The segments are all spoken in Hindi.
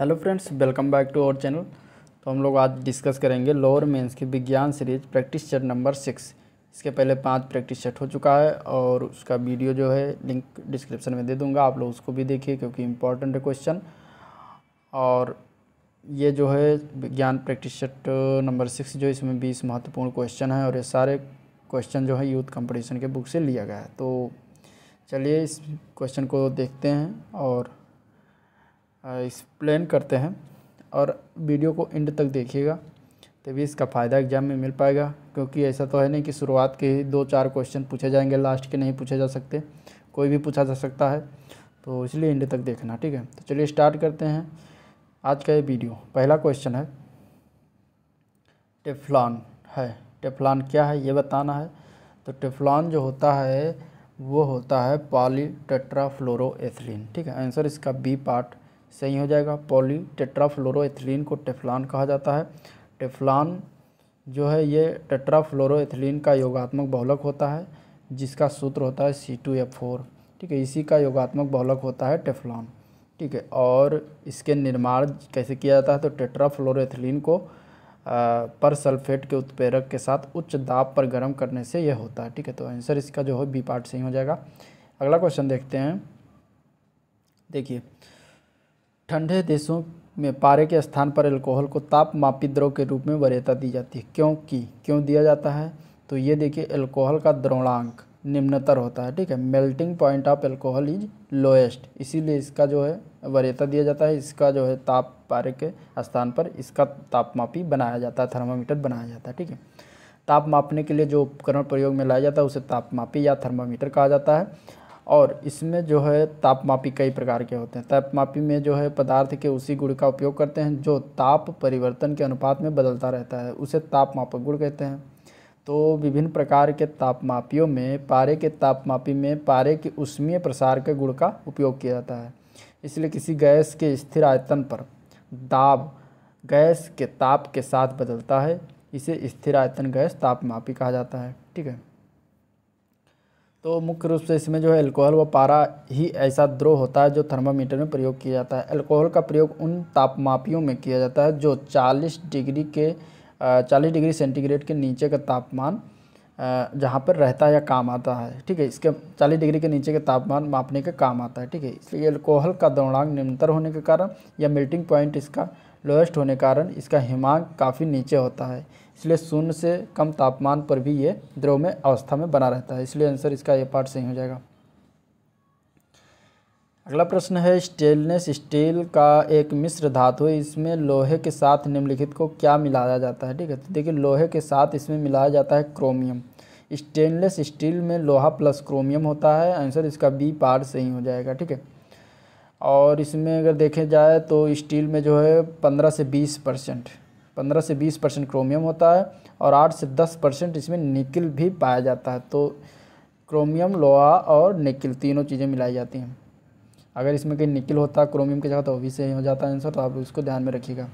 hello friends welcome back to our channel तो हम लोग आज डिस्कस करेंगे लोअर मेंस की विज्ञान series practice set number six इसके पहले पांच प्रैक्टिस सेट हो चुका है और उसका वीडियो जो है लिंक डिस्क्रिप्शन में दे दूंगा आप लोग उसको भी देखिए क्योंकि इम्पॉर्टेंट है क्वेश्चन और ये जो है विज्ञान प्रैक्टिस सेट नंबर सिक्स जो इसमें बीस महत्वपूर्ण क्वेश्चन है और ये सारे क्वेश्चन जो है यूथ कंपटीशन के बुक से लिया गया है तो चलिए इस क्वेश्चन को देखते हैं और एक्सप्लेन करते हैं और वीडियो को एंड तक देखिएगा तभी इसका फ़ायदा एग्ज़ाम में मिल पाएगा क्योंकि ऐसा तो है नहीं कि शुरुआत के ही दो चार क्वेश्चन पूछे जाएंगे लास्ट के नहीं पूछे जा सकते कोई भी पूछा जा सकता है तो इसलिए एंड तक देखना ठीक है तो चलिए स्टार्ट करते हैं आज का ये वीडियो पहला क्वेश्चन है टेफ्लॉन है टेफलान क्या है ये बताना है तो टेफ्लॉन जो होता है वो होता है पॉली टेट्राफ्लोरो एथिलीन ठीक है आंसर इसका बी पार्ट सही हो जाएगा पॉली टेट्राफ्लोरोथिलीन को टेफ्लान कहा जाता है टेफ्लान जो है ये टेट्राफ्लोरोथिलीन का योगात्मक बहुलक होता है जिसका सूत्र होता है सी टू एफ फोर ठीक है इसी का योगात्मक बहुलक होता है टेफ्लॉन ठीक है और इसके निर्माण कैसे किया जाता है तो टेट्राफ्लोरोथिलीन को पर सल्फेट के उत्प्रेरक के साथ उच्च दाब पर गर्म करने से यह होता है ठीक है तो आंसर इसका जो है बी पार्ट सही हो जाएगा अगला क्वेश्चन देखते हैं देखिए ठंडे देशों में पारे के स्थान पर अल्कोहल को ताप मापी द्रव के रूप में वरीयता दी जाती है क्योंकि क्यों दिया जाता है तो ये देखिए अल्कोहल का द्रोणांक निम्नतर होता है ठीक है melting point of alcohol is lowest इसीलिए इसका जो है वरीयता दिया जाता है इसका जो है ताप पारे के स्थान पर इसका तापमापी बनाया जाता है थर्मामीटर बनाया जाता है ठीक है ताप मापने के लिए जो उपकरण प्रयोग में लाया जाता है उसे तापमापी या थर्मामीटर कहा जाता है और इसमें जो है तापमापी कई प्रकार के होते हैं तापमापी में जो है पदार्थ के उसी गुण का उपयोग करते हैं जो ताप परिवर्तन के अनुपात में बदलता रहता है उसे तापमापक गुण कहते हैं तो विभिन्न प्रकार के तापमापियों में पारे के तापमापी में पारे के उष्मीय प्रसार के गुण का उपयोग किया जाता है इसलिए किसी गैस के स्थिर आयतन पर दाब गैस के ताप के साथ बदलता है इसे स्थिर आयतन गैस तापमापी कहा जाता है ठीक है तो मुख्य रूप से इसमें जो है अल्कोहल व पारा ही ऐसा द्रोह होता है जो थर्मामीटर में प्रयोग किया जाता है अल्कोहल का प्रयोग उन तापमापियों में किया जाता है जो 40 डिग्री के 40 डिग्री सेंटीग्रेड के नीचे का तापमान जहाँ पर रहता है या काम आता है ठीक है इसके 40 डिग्री के नीचे के तापमान मापने के काम आता है ठीक है इसलिए अल्कोहल का दौड़ांग निम्नतर होने के कारण या मेल्टिंग पॉइंट इसका लोएस्ट होने के कारण इसका हिमांक काफ़ी नीचे होता है इसलिए शून्य से कम तापमान पर भी ये द्रव में अवस्था में बना रहता है इसलिए आंसर इसका ये पार्ट सही हो जाएगा अगला प्रश्न है स्टेनलेस स्टील का एक मिश्र धातु है इसमें लोहे के साथ निम्नलिखित को क्या मिलाया जाता है ठीक है तो देखिए लोहे के साथ इसमें मिलाया जाता है क्रोमियम स्टेनलेस स्टील में लोहा प्लस क्रोमियम होता है आंसर इसका बी पार्ट सही हो जाएगा ठीक है और इसमें अगर देखे जाए तो स्टील में जो है पंद्रह से बीस परसेंट पंद्रह से बीस परसेंट क्रोमियम होता है और आठ से दस परसेंट इसमें निकिल भी पाया जाता है तो क्रोमियम लोहा और निकिल तीनों चीज़ें मिलाई जाती हैं अगर इसमें कहीं निकिल होता है क्रोमियम की जगह तो भी से हो जाता है आंसर तो आप उसको ध्यान में रखिएगा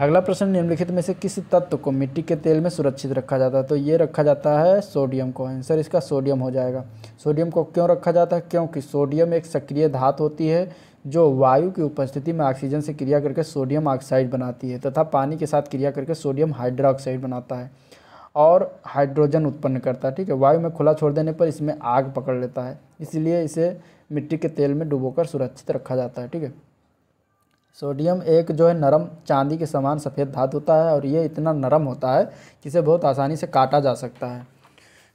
अगला प्रश्न निम्नलिखित में से किस तत्व को मिट्टी के तेल में सुरक्षित रखा जाता है तो ये रखा जाता है सोडियम को आंसर इसका सोडियम हो जाएगा सोडियम को क्यों रखा जाता है क्योंकि सोडियम एक सक्रिय धात होती है जो वायु की उपस्थिति में ऑक्सीजन से क्रिया करके सोडियम ऑक्साइड बनाती है तथा पानी के साथ क्रिया करके सोडियम हाइड्रोक्साइड बनाता है और हाइड्रोजन उत्पन्न करता है ठीक है वायु में खुला छोड़ देने पर इसमें आग पकड़ लेता है इसलिए इसे मिट्टी के तेल में डुबोकर सुरक्षित रखा जाता है ठीक है सोडियम एक जो है नरम चांदी के समान सफ़ेद धातु होता है और ये इतना नरम होता है कि इसे बहुत आसानी से काटा जा सकता है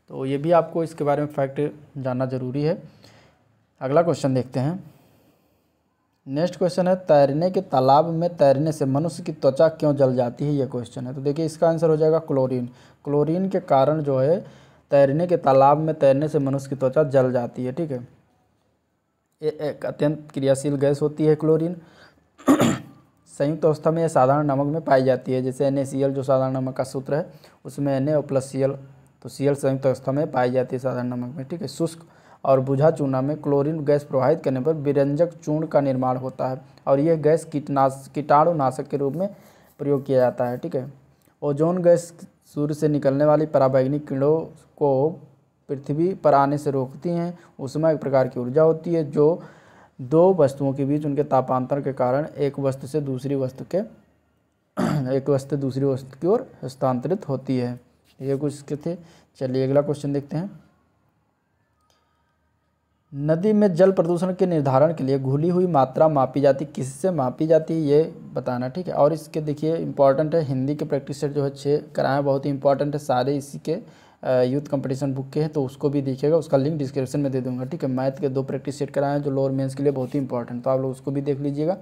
तो ये भी आपको इसके बारे में फैक्ट जानना ज़रूरी है अगला क्वेश्चन देखते हैं नेक्स्ट क्वेश्चन है तैरने के तालाब में तैरने से मनुष्य की त्वचा क्यों जल जाती है ये क्वेश्चन है तो देखिए इसका आंसर हो जाएगा क्लोरीन क्लोरीन के कारण जो है तैरने के तालाब में तैरने से मनुष्य की त्वचा जल जाती है ठीक है ये एक अत्यंत क्रियाशील गैस होती है क्लोरीन संयुक्त अवस्था में यह साधारण नमक में पाई जाती है जैसे एन जो साधारण नमक का सूत्र है उसमें एन प्लस सी तो सी संयुक्त अवस्था में पाई जाती है साधारण नमक में ठीक है शुष्क और बुझा चूना में क्लोरीन गैस प्रवाहित करने पर विरंजक चूर्ण का निर्माण होता है और यह गैस कीटनाश कीटाणुनाशक के रूप में प्रयोग किया जाता है ठीक है ओजोन गैस सूर्य से निकलने वाली पराबैंगनी किरणों को पृथ्वी पर आने से रोकती हैं उसमें एक प्रकार की ऊर्जा होती है जो दो वस्तुओं के बीच उनके तापांतर के कारण एक वस्तु से दूसरी वस्तु के एक वस्तु दूसरी वस्तु की ओर हस्तांतरित होती है ये कुछ के थे चलिए अगला क्वेश्चन देखते हैं नदी में जल प्रदूषण के निर्धारण के लिए घुली हुई मात्रा मापी जाती किससे मापी जाती ये बताना ठीक है और इसके देखिए इंपॉर्टेंट है हिंदी के प्रैक्टिस सेट जो है छः कराएँ बहुत ही इंपॉर्टेंट है सारे इसी के यूथ कंपटीशन बुक के हैं तो उसको भी देखिएगा उसका लिंक डिस्क्रिप्शन में दे दूंगा ठीक है मैथ के दो प्रैक्टिस सेट कराएँ जो लोअर मेन्स के लिए बहुत ही इंपॉर्टेंट तो आप लोग उसको भी देख लीजिएगा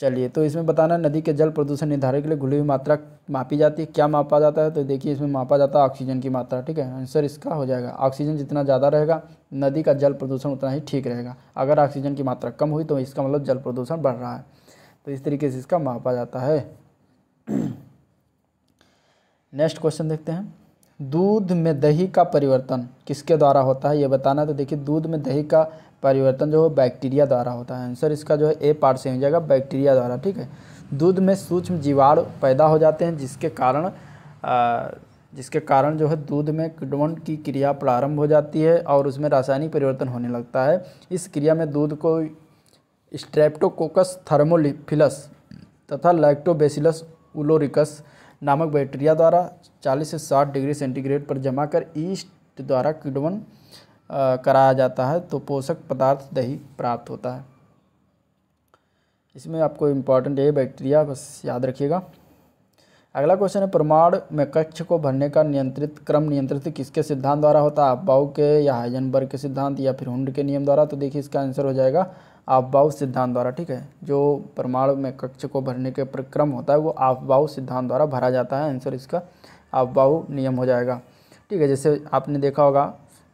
चलिए तो इसमें बताना है नदी के जल प्रदूषण निर्धारण के लिए घुली हुई मात्रा मापी जाती है क्या मापा जाता है तो देखिए इसमें मापा जाता है ऑक्सीजन की मात्रा ठीक है आंसर इसका हो जाएगा ऑक्सीजन जितना ज़्यादा रहेगा नदी का जल प्रदूषण उतना ही ठीक रहेगा अगर ऑक्सीजन की मात्रा कम हुई तो इसका मतलब जल प्रदूषण बढ़ रहा है तो इस तरीके से इसका मापा जाता है नेक्स्ट क्वेश्चन देखते हैं दूध में दही का परिवर्तन किसके द्वारा होता है ये बताना तो देखिए दूध में दही का परिवर्तन जो है बैक्टीरिया द्वारा होता है आंसर इसका जो है ए पार्ट से हो जाएगा बैक्टीरिया द्वारा ठीक है दूध में सूक्ष्म जीवाणु पैदा हो जाते हैं जिसके कारण जिसके कारण जो है दूध में किडवन की क्रिया प्रारंभ हो जाती है और उसमें रासायनिक परिवर्तन होने लगता है इस क्रिया में दूध को स्ट्रेप्टोकोकस थर्मोलिफिलस तथा लैक्टोबेसिलस उलोरिकस नामक बैक्टीरिया द्वारा 40 से 60 डिग्री सेंटीग्रेड पर जमा कर ईस्ट द्वारा किडवन कराया जाता है तो पोषक पदार्थ दही प्राप्त होता है इसमें आपको इम्पॉर्टेंट ये बैक्टीरिया बस याद रखिएगा अगला क्वेश्चन है प्रमाण में कक्ष को भरने का नियंत्रित क्रम नियंत्रित किसके सिद्धांत द्वारा होता है अब्बाऊ के या हाइजनबर्ग के सिद्धांत या फिर हुंड के नियम द्वारा तो देखिए इसका आंसर हो जाएगा आवबाऊ सिद्धांत द्वारा ठीक है जो परमाणु में कक्ष को भरने के प्रक्रम होता है वो आवबाऊ सिद्धांत द्वारा भरा जाता है आंसर इसका आवबाऊ नियम हो जाएगा ठीक है जैसे आपने देखा होगा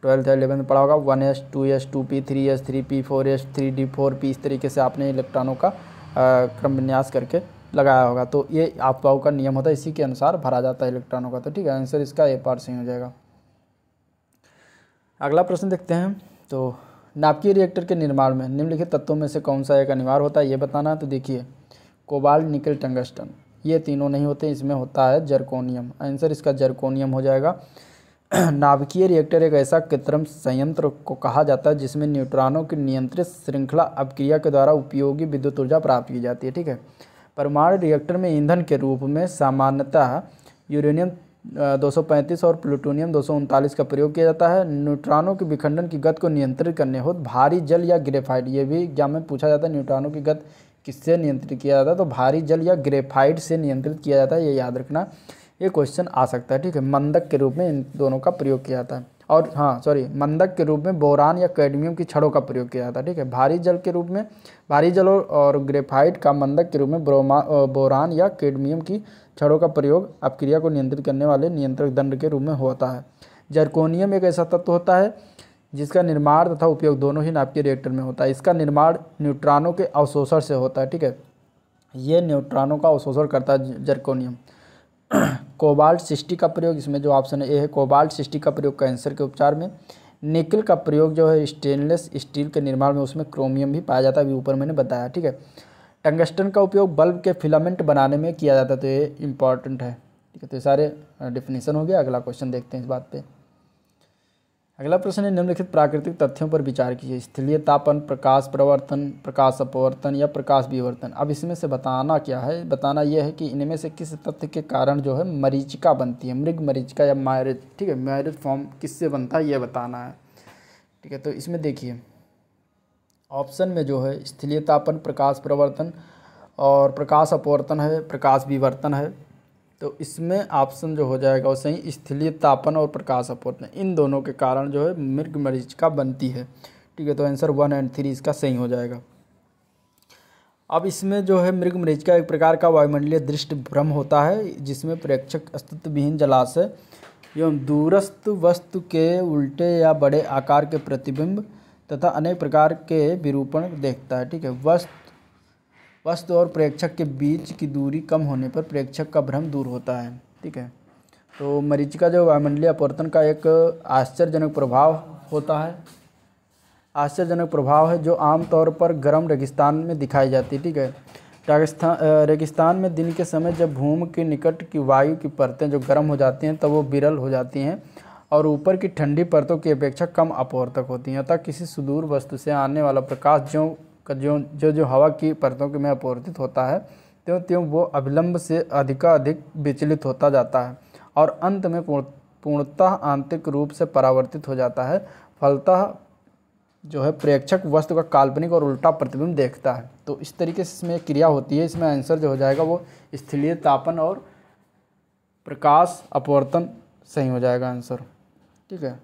ट्वेल्थ या इलेवंथ पढ़ा होगा one s two s two p three s three p four s three d four p इस तरीके से आपने इलेक्ट्रॉनों का क्रम विन्यास करके लगाया होगा तो ये आपकाऊ का नियम होता है इसी के अनुसार भरा जाता है इलेक्ट्रॉनों का तो ठीक है आंसर इसका ए पार सही हो जाएगा अगला प्रश्न देखते हैं तो नाभिकीय रिएक्टर के निर्माण में निम्नलिखित तत्वों में से कौन सा एक अनिवार्य होता है ये बताना है तो देखिए कोबाल्ट निकल टंगस्टन ये तीनों नहीं होते इसमें होता है जर्कोनियम आंसर इसका जर्कोनियम हो जाएगा नाभिकीय रिएक्टर एक ऐसा कृत्रिम संयंत्र को कहा जाता है जिसमें न्यूट्रॉनों की नियंत्रित श्रृंखला अपक्रिया के द्वारा उपयोगी विद्युत ऊर्जा प्राप्त की जाती है ठीक है परमाणु रिएक्टर में ईंधन के रूप में सामान्यतः यूरेनियम 235 और प्लूटोनियम दो का प्रयोग किया जाता है न्यूट्रॉनों के विखंडन की गत को नियंत्रित करने हो भारी जल या ग्रेफाइट ये भी एग्जाम में पूछा जाता है न्यूट्रॉनों की गत किससे नियंत्रित किया जाता है तो भारी जल या ग्रेफाइट से नियंत्रित किया जाता है ये याद रखना ये क्वेश्चन आ सकता है ठीक है मंदक के रूप में इन दोनों का प्रयोग किया जाता है और हाँ सॉरी मंदक के रूप में बोरान या कैडमियम की छड़ों का प्रयोग किया जाता है ठीक है भारी जल के रूप में भारी जल और ग्रेफाइट का मंदक के रूप में बोरान या कैडमियम की छड़ों का प्रयोग अपक्रिया को नियंत्रित करने वाले नियंत्रक दंड के रूप में होता है जर्कोनियम एक ऐसा तत्व होता है जिसका निर्माण तथा उपयोग दोनों ही नाभिकीय रिएक्टर में होता है इसका निर्माण न्यूट्रॉनों के अवशोषण से होता है ठीक है ये न्यूट्रॉनों का अवशोषण करता है जर्कोनियम कोबाल्ट सिस्टी का प्रयोग इसमें जो ऑप्शन ए है कोबाल्ट सिस्टी का प्रयोग कैंसर के उपचार में निकल का प्रयोग जो है स्टेनलेस स्टील के निर्माण में उसमें क्रोमियम भी पाया जाता है अभी ऊपर मैंने बताया ठीक है टंगस्टन का उपयोग बल्ब के फिलामेंट बनाने में किया जाता है तो ये इम्पॉर्टेंट है ठीक है तो ये सारे डिफिनेशन हो गया अगला क्वेश्चन देखते हैं इस बात पे अगला प्रश्न है निम्नलिखित प्राकृतिक तथ्यों पर विचार कीजिए स्थलीय तापन प्रकाश प्रवर्तन प्रकाश अपवर्तन या प्रकाश विवर्तन अब इसमें से बताना क्या है बताना यह है कि इनमें से किस तथ्य के कारण जो है मरीचिका बनती है मृग मरीचिका या मैरिज ठीक है मैरिज फॉर्म किससे बनता है यह बताना है ठीक है तो इसमें देखिए ऑप्शन में जो है स्थलीय तापन प्रकाश प्रवर्तन और प्रकाश अपवर्तन है प्रकाश विवर्तन है तो इसमें ऑप्शन जो हो जाएगा वो सही स्थलीय तापन और प्रकाश अपवर्तन इन दोनों के कारण जो है मृग का बनती है ठीक है तो आंसर वन एंड थ्री इसका सही हो जाएगा अब इसमें जो है मृग मरीज का एक प्रकार का वायुमंडलीय दृष्ट भ्रम होता है जिसमें प्रेक्षक विहीन जलाशय एवं दूरस्थ वस्तु के उल्टे या बड़े आकार के प्रतिबिंब तथा अनेक प्रकार के विरूपण देखता है ठीक है वस्तु वस्तु और प्रेक्षक के बीच की दूरी कम होने पर प्रेक्षक का भ्रम दूर होता है ठीक है तो का जो वायुमंडलीय अपवर्तन का एक आश्चर्यजनक प्रभाव होता है आश्चर्यजनक प्रभाव है जो आमतौर पर गर्म रेगिस्तान में दिखाई जाती है ठीक है रेगिस्तान रेगिस्तान में दिन के समय जब भूमि के निकट की वायु की परतें जो गर्म हो जाती हैं तब तो वो बिरल हो जाती हैं और ऊपर की ठंडी परतों की अपेक्षा कम अपवर्तक होती हैं अतः किसी सुदूर वस्तु से आने वाला प्रकाश जो जो जो जो हवा की परतों के में अपवर्तित होता है त्यों त्यों वो अभिलंब से अधिकाधिक विचलित होता जाता है और अंत में पूर्ण पूर्णतः आंतरिक रूप से परावर्तित हो जाता है फलतः जो है प्रेक्षक वस्तु का काल्पनिक और उल्टा प्रतिबिंब देखता है तो इस तरीके से इसमें क्रिया होती है इसमें आंसर जो हो जाएगा वो स्थलीय तापन और प्रकाश अपवर्तन सही हो जाएगा आंसर ठीक है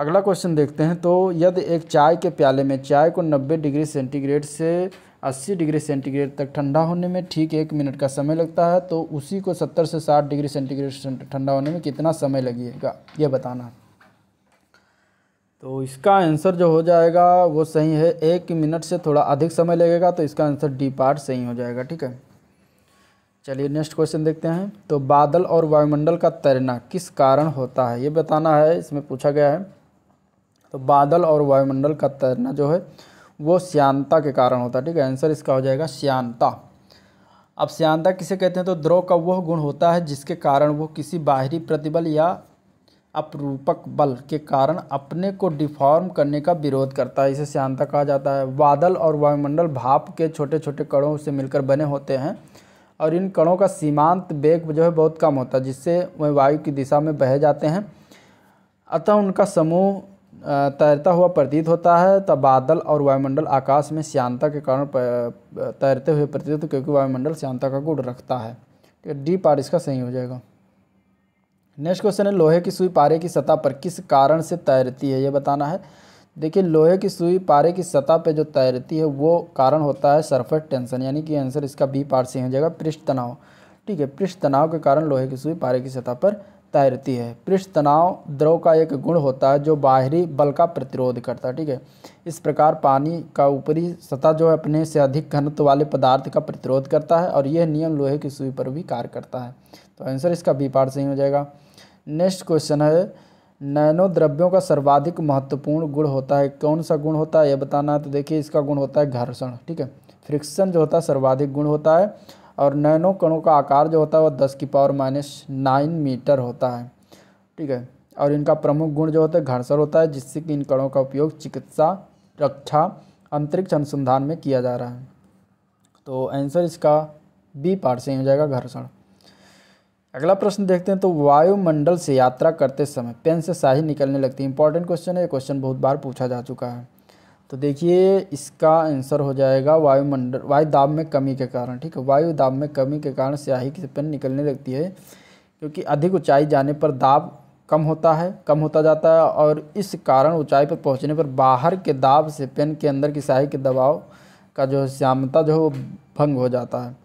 अगला क्वेश्चन देखते हैं तो यदि एक चाय के प्याले में चाय को 90 डिग्री सेंटीग्रेड से 80 डिग्री सेंटीग्रेड तक ठंडा होने में ठीक एक मिनट का समय लगता है तो उसी को 70 से 60 डिग्री सेंटीग्रेड ठंडा होने में कितना समय लगेगा यह बताना तो इसका आंसर जो हो जाएगा वो सही है एक मिनट से थोड़ा अधिक समय लगेगा तो इसका आंसर डी पार्ट सही हो जाएगा ठीक है चलिए नेक्स्ट क्वेश्चन देखते हैं तो बादल और वायुमंडल का तैरना किस कारण होता है ये बताना है इसमें पूछा गया है तो बादल और वायुमंडल का तैरना जो है वो श्यांता के कारण होता है ठीक है आंसर इसका हो जाएगा श्यांता अब श्यांता किसे कहते हैं तो द्रव का वह गुण होता है जिसके कारण वो किसी बाहरी प्रतिबल या अपरूपक बल के कारण अपने को डिफॉर्म करने का विरोध करता है इसे श्यांता कहा जाता है बादल और वायुमंडल भाप के छोटे छोटे कणों से मिलकर बने होते हैं और इन कणों का सीमांत वेग जो है बहुत कम होता है जिससे वह वायु की दिशा में बह जाते हैं अतः उनका समूह तैरता हुआ प्रतीत होता है तब बादल और वायुमंडल आकाश में श्यांता के कारण तैरते हुए प्रतीत होते क्योंकि वायुमंडल श्यांता का गुण रखता है डी पार इसका सही हो जाएगा नेक्स्ट क्वेश्चन है लोहे की सुई पारे की सतह पर किस कारण से तैरती है ये बताना है देखिए लोहे की सुई पारे की सतह पे जो तैरती है वो कारण होता है सरफेस टेंशन यानी कि आंसर इसका बी पार्ट सी हो जाएगा पृष्ठ तनाव ठीक है पृष्ठ तनाव के कारण लोहे की सुई पारे की सतह पर तैरती है पृष्ठ तनाव द्रव का एक गुण होता है जो बाहरी बल का प्रतिरोध करता है ठीक है इस प्रकार पानी का ऊपरी सतह जो है अपने से अधिक घनत्व वाले पदार्थ का प्रतिरोध करता है और यह नियम लोहे की सुई पर भी कार्य करता है तो आंसर इसका बी पार्ट सही हो जाएगा नेक्स्ट क्वेश्चन है नैनो द्रव्यों का सर्वाधिक महत्वपूर्ण गुण होता है कौन सा गुण होता है यह बताना है तो देखिए इसका गुण होता है घर्षण ठीक है फ्रिक्शन जो होता है सर्वाधिक गुण होता है और नैनो कणों का आकार जो होता है वह दस की पावर माइनस नाइन मीटर होता है ठीक है और इनका प्रमुख गुण जो होता है घर्षण होता है जिससे कि इन कणों का उपयोग चिकित्सा रक्षा अंतरिक्ष अनुसंधान में किया जा रहा है तो आंसर इसका बी पार्ट से हो जाएगा घर्षण अगला प्रश्न देखते हैं तो वायुमंडल से यात्रा करते समय पेन से शाही निकलने लगती है इंपॉर्टेंट क्वेश्चन है ये क्वेश्चन बहुत बार पूछा जा चुका है तो देखिए इसका आंसर हो जाएगा वायुमंडल वायु दाब में कमी के कारण ठीक है वायु दाब में कमी के कारण स्याही की पेन निकलने लगती है क्योंकि अधिक ऊंचाई जाने पर दाब कम होता है कम होता जाता है और इस कारण ऊंचाई पर पहुंचने पर बाहर के दाब से पेन के अंदर की स्याही के दबाव का जो श्यामता जो है वो भंग हो जाता है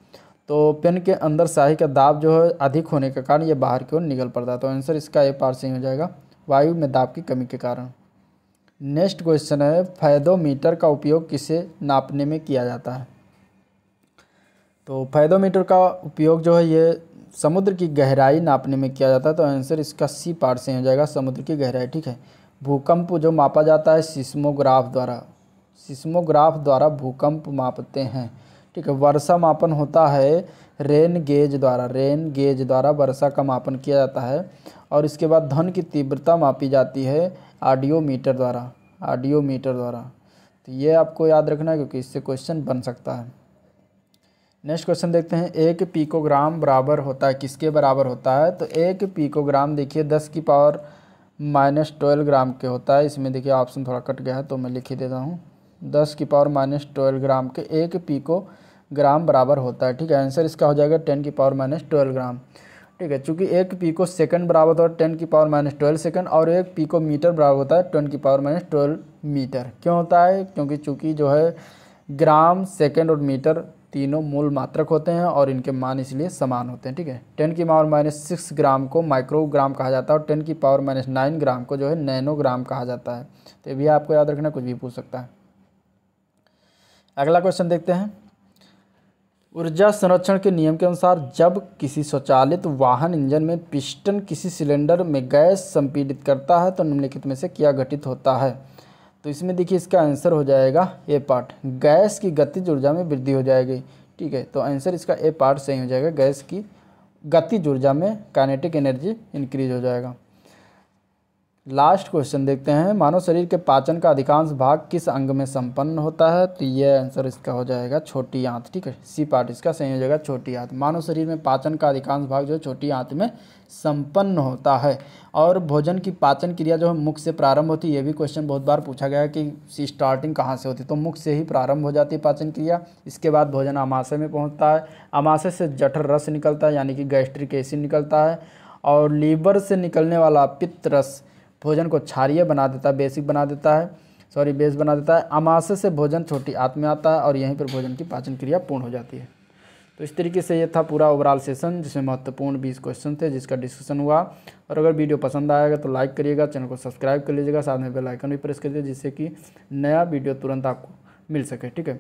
तो पेन के अंदर स्याही का दाब जो है अधिक होने के कारण ये बाहर की ओर निकल पड़ता है तो आंसर इसका ए पार्सिंग हो जाएगा वायु में दाब की कमी के कारण नेक्स्ट क्वेश्चन है फैदोमीटर का उपयोग किसे नापने में किया जाता है तो फैदोमीटर का उपयोग जो है ये समुद्र की गहराई नापने में किया जाता है तो आंसर इसका सी पार्ट से हो जाएगा समुद्र की गहराई ठीक है भूकंप जो मापा जाता है सिस्मोग्राफ द्वारा सिस्मोग्राफ द्वारा भूकंप मापते हैं ठीक है वर्षा मापन होता है रेन गेज द्वारा रेन गेज द्वारा वर्षा का मापन किया जाता है और इसके बाद धन की तीव्रता मापी जाती है आडियोमीटर द्वारा आडियोमीटर द्वारा तो ये आपको याद रखना है क्योंकि इससे क्वेश्चन बन सकता है नेक्स्ट क्वेश्चन देखते हैं एक पीकोग्राम बराबर होता है किसके बराबर होता है तो एक पीकोग्राम देखिए दस की पावर माइनस ट्वेल्व ग्राम के होता है इसमें देखिए ऑप्शन थोड़ा कट गया है तो मैं लिख ही देता हूँ दस की पावर माइनस ट्वेल्व ग्राम के एक पीको ग्राम बराबर होता है ठीक है आंसर इसका हो जाएगा टेन की पावर माइनस ट्वेल्व ग्राम ठीक है चूँकि एक पी को सेकंड बराबर होता है टेन की पावर माइनस ट्वेल्व सेकंड और एक पी को मीटर बराबर होता है टेन की पावर माइनस ट्वेल्व मीटर क्यों होता है क्योंकि चूँकि जो है ग्राम सेकंड और मीटर तीनों मूल मात्रक होते हैं और इनके मान इसलिए समान होते हैं ठीक है टेन की पावर माइनस सिक्स ग्राम को माइक्रोग्राम कहा जाता है और टेन की पावर माइनस नाइन ग्राम को जो है नैनोग्राम कहा जाता है तो ये भी आपको याद रखना कुछ भी पूछ सकता है अगला क्वेश्चन देखते हैं ऊर्जा संरक्षण के नियम के अनुसार जब किसी स्वचालित वाहन इंजन में पिस्टन किसी सिलेंडर में गैस संपीड़ित करता है तो निम्नलिखित में से क्या घटित होता है तो इसमें देखिए इसका आंसर हो जाएगा ए पार्ट गैस की गतिज ऊर्जा में वृद्धि हो जाएगी ठीक है तो आंसर इसका ए पार्ट सही हो जाएगा गैस की गतिज ऊर्जा में काइनेटिक एनर्जी इंक्रीज हो जाएगा लास्ट क्वेश्चन देखते हैं मानव शरीर के पाचन का अधिकांश भाग किस अंग में संपन्न होता है तो ये आंसर इसका हो जाएगा छोटी आंत ठीक है सी पार्ट इसका सही हो जाएगा छोटी आंत मानव शरीर में पाचन का अधिकांश भाग जो है छोटी आंत में संपन्न होता है और भोजन की पाचन क्रिया जो है मुख से प्रारंभ होती है ये भी क्वेश्चन बहुत बार पूछा गया कि स्टार्टिंग कहाँ से होती है तो मुख से ही प्रारंभ हो जाती है पाचन क्रिया इसके बाद भोजन अमाशे में पहुँचता है अमाशे से जठर रस निकलता है यानी कि गैस्ट्रिक एसिड निकलता है और लीवर से निकलने वाला पित्त रस भोजन को क्षारिय बना देता है बेसिक बना देता है सॉरी बेस बना देता है अमाशय से भोजन छोटी आत्म में आता है और यहीं पर भोजन की पाचन क्रिया पूर्ण हो जाती है तो इस तरीके से ये था पूरा ओवरऑल सेशन जिसमें महत्वपूर्ण बीस क्वेश्चन थे जिसका डिस्कशन हुआ और अगर वीडियो पसंद आएगा तो लाइक करिएगा चैनल को सब्सक्राइब कर लीजिएगा साथ में बेल आइकन भी प्रेस दीजिए जिससे कि नया वीडियो तुरंत आपको मिल सके ठीक है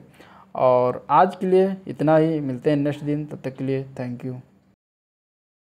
और आज के लिए इतना ही मिलते हैं नेक्स्ट दिन तब तक के लिए थैंक यू